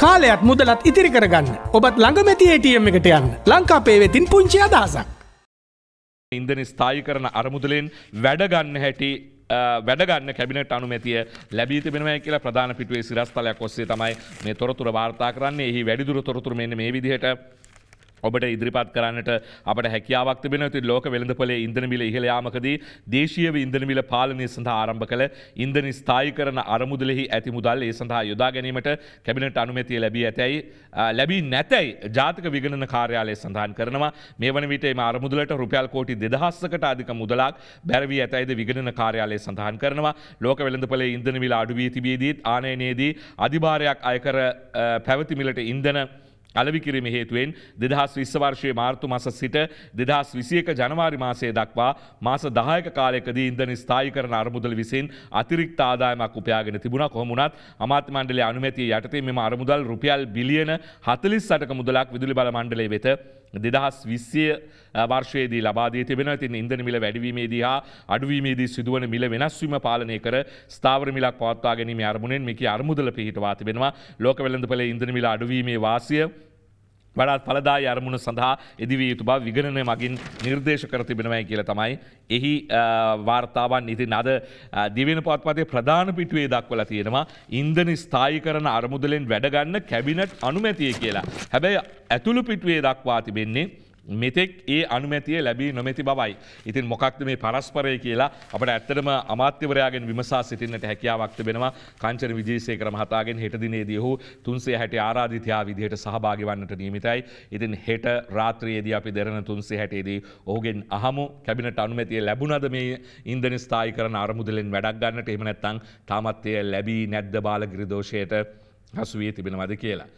කාලයත් මුදලත් ඉතිරි කරගන්න ඔබත් ළඟමැති ATM එකට යන්න ලංකා පේවෙතින් පුංචි අදහසක්. ඉන්දන ස්ථායි කරන අරමුදලෙන් වැඩගන්න හැටි වැඩගන්න කැබිනට අනුමැතිය ලැබී තිබෙනවයි කියලා ප්‍රධාන පිටුවේ සිරස්තලයක් ඔස්සේ තමයි මේ තොරතුර වාර්තා කරන්නේ එහි වැඩිදුර තොරතුරු මෙන්න මේ විදිහට ඔබට ඉදිරිපත් කරන්නට අපට හැකියාවක් තිබෙන ති ලෝක වෙළඳපොලේ ඉන්දනමිල ඉහළයාමකදී දේශීය ඉන්දනමිල පාලනය සඳහා ආරම්භ කළ ඉන්දනි ස්ථායි කරන අරමුදලෙහි ඇති මුදල් ඒ සඳහා යොදා ගැනීමට කැබිනට අනුමැතිය ලැබී ඇතැයි ලැබී නැතැයි ජාතික විගණන කාර්යාලය සඳහන් කරනවා මේ වන විට අරමුදලට රුපියල් කෝටි දෙදහස්සකට අධික මුදලක් බැරවී ඇතයිද විගණන කාර්යාලය සඳහන් කරනවා ලෝක වෙළඳපොල ඉන්දනමිල අඩුවී තිබේදීත් ආනයනයේදී අධිභාරයක් අයකර පැවතිමිලට ඉන්දන අලවිකිරීම හේතුවෙන් දෙදහස් විශ්වර්ශය මාර්තු මස සිට දෙදහස් විසියක ජනවාරි මාසය දක්වා මාස දායක කාලයකදී ඉන්දන ස්ථායි කරන අරමුදල් විසින් අතිරික්ත ආදායමක් උපයාගෙන තිබුණා කොහොමුණත් අමාත්‍ය මණ්ඩලයේ අනුමැතිය යටතේ මෙම අරමුදල් රුපියල් බිලියන 48ක මුදලක් විදුලි බල මණ්ඩලයේ වෙත දෙදහස් විස්්‍යය වර්ශයේදී ලබාදී තිබෙන තින් ඉදන මිල වැඩවීමේදී හා අඩුවීමේදී සිදුවන මිල වෙනස්වීම පාලනය කර ස්ථාවර මිලක් පවත්වා ගැනීම අරමුණෙන් මේක අරමුදල පිහිටවා තිබෙනවා ලෝක වෙළඳ පල ඉදන මිල අඩුවීමේ වාසිය වඩාත් පලදායි අරමුණ සඳහා එදිවිය යුතු බව විගණනය මගින් නිර්දේශ කර තිබෙනවයි කියලා තමයි එහි වාර්තාවන් ඉතින් අද දිවෙන පත්පතේ ප්‍රධාන පිටුවේ දක්වලා තියෙනවා ඉන්දන ස්ථායි කරන අරමුදලෙන් වැඩගන්න කැබිනට් අනුමැතිය කියලා. හැබැයි ඇතුළු පිටුවේ දක්වා තිබෙන්නේ මෙතෙක් ඒ අනුමැතිය ලැබී නොමැති බවයි. ඉතින් මොකක්ද මේ පරස්පරය කියලා අපට ඇත්තටම අමාත්‍යවරයාගෙන් විමසා සිටින්නට හැකියාවක් තිබෙනවා කංචන විජේසේකර මහතාගෙන් හෙට දිනේදී ඔහු 360 ආරාධිතයා විදිහට සහභාගී වන්නට නියමිතයි. ඉතින් හෙට රාත්‍රියේදී අපි දෙරණ 360 දී ඔහුගෙන් අහමු කැබිනට් අනුමැතිය ලැබුණද මේ ඉන්ධන ස්ථායි කරන අරමුදලෙන් වැඩක් ගන්නට එහෙම නැත්නම් තාමත් එය ලැබී නැද්ද බාලගිරි දෝෂයට හසු වී තිබෙනවද කියලා.